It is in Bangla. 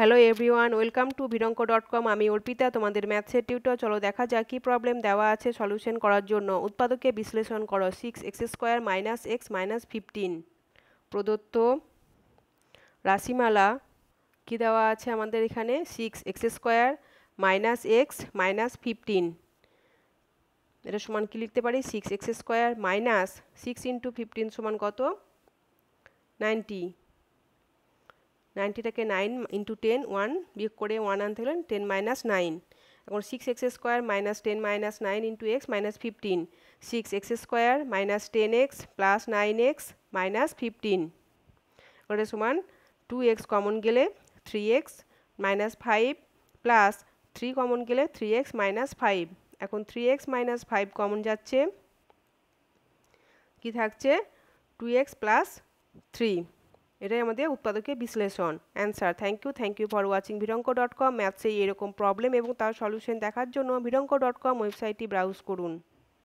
hello everyone welcome to Virank dot com আমি অর্পিতা তোমাদের ম্যাথসের টিউটর চলো দেখা যাক কী প্রবলেম দেওয়া আছে সলিউশন করার জন্য উৎপাদকে বিশ্লেষণ করো six x square minus x minus fifteen প্রদত্ত রাশিমালা কি দেওয়া আছে আমাদের এখানে six x square minus x minus fifteen এটা সমান কি লিখতে পারি six x square minus six into fifteen সমান কত নাইনটি নাইনটি থেকে নাইন ইন্টু টেন ওয়ান বিয়োগ করে ওয়ান আনতে গেলেন টেন মাইনাস নাইন এখন six x square minus ten minus nine into x minus fifteen six x square minus ten x plus nine x minus fifteen ওটা সমান টু এক্স কমন গেলে three x minus five plus three common গেলে থ্রি এক্স মাইনাস ফাইভ এখন three x minus five common যাচ্ছে কী থাকছে টু এক্স প্লাস থ্রি এটাই আমাদের উৎপাদকের বিশ্লেষণ answer thank you thank you for watching Virank dot com ম্যাথসে এরকম প্রবলেম এবং তার সলিউশন দেখার জন্য ভিরঙ্ক ডট কম ওয়েবসাইটটি ব্রাউজ করুন